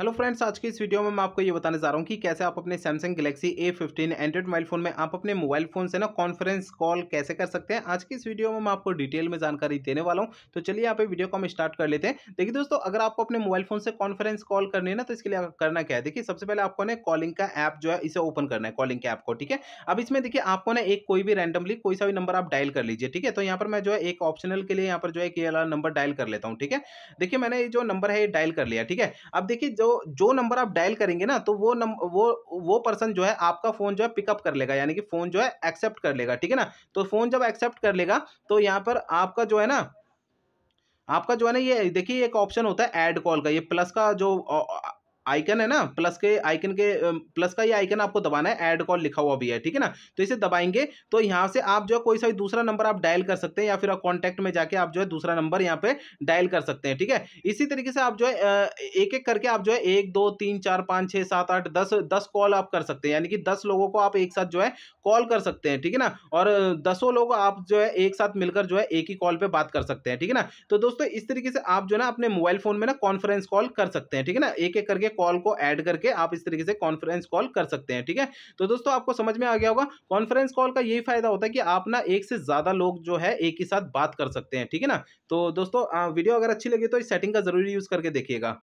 hello friends आज के इस वीडियो में मैं आपको ये बताने जा रहा हूँ कि कैसे आप अपने Samsung Galaxy A fifteen Android mobile phone में आप अपने मोबाइल फ़ोन से ना कॉन्फ्रेंस कॉल कैसे कर सकते हैं आज की इस वीडियो में मैं आपको डिटेल में जानकारी देने वाला हूँ तो चलिए यहाँ पे वीडियो को हम स्टार्ट कर लेते हैं देखिए दोस्तों अगर आपको अपने मोबाइल फ़ोन से कॉन्फ्रेंस कॉल करनी है ना तो इसके लिए करना क्या है देखिए सबसे पहले आपको ना कॉलिंग का ऐप जो है इसे ओपन करना है कॉलिंग के ऐप को ठीक है अब इसमें देखिए आपको ना एक कोई भी रैंडमली कोई सा भी नंबर आप डायल कर लीजिए ठीक है तो यहाँ पर मैं जो है एक ऑप्शनल के लिए यहाँ पर जो है एक नंबर डायल कर लेता हूँ ठीक है देखिए मैंने जो नंबर है ये डायल कर लिया ठीक है अब देखिए जो नंबर आप डायल करेंगे ना तो वो नम वो वो पर्सन जो है आपका फ़ोन जो है पिकअप कर लेगा यानी कि फ़ोन जो है एक्सेप्ट कर लेगा ठीक है ना तो फ़ोन जब एक्सेप्ट कर लेगा तो यहाँ पर आपका जो है ना आपका जो है ना ये देखिए एक ऑप्शन होता है ऐड कॉल का ये प्लस का जो आइकन है ना प्लस के आइकन के प्लस का ये आइकन आपको दबाना है ऐड कॉल लिखा हुआ भी है ठीक है ना तो इसे दबाएंगे तो यहाँ से आप जो है कोई सा भी दूसरा नंबर आप डायल कर सकते हैं या फिर आप कॉन्टैक्ट में जाके आप जो है दूसरा नंबर यहाँ पे डायल कर सकते हैं ठीक है इसी तरीके से आप जो है एक एक करके आप जो है एक दो तीन चार पाँच छः सात आठ दस दस कॉल आप कर सकते हैं यानी कि दस लोगों को आप एक साथ जो है कॉल कर सकते हैं ठीक है ना और दसों लोग आप जो है एक साथ मिलकर जो है एक ही कॉल पर बात कर सकते हैं ठीक है ना तो दोस्तों इस तरीके से आप जो है ना अपने मोबाइल फोन में ना कॉन्फ्रेंस कॉल कर सकते हैं ठीक है ना एक एक करके कॉल को ऐड करके आप इस तरीके से कॉन्फ्रेंस कॉल कर सकते हैं ठीक है तो दोस्तों आपको समझ में आ गया होगा कॉन्फ्रेंस कॉल का यही फायदा होता है कि आप ना एक से ज़्यादा लोग जो है एक ही साथ बात कर सकते हैं ठीक है ना तो दोस्तों वीडियो अगर अच्छी लगी तो इस सेटिंग का जरूरी यूज़ करके देखिएगा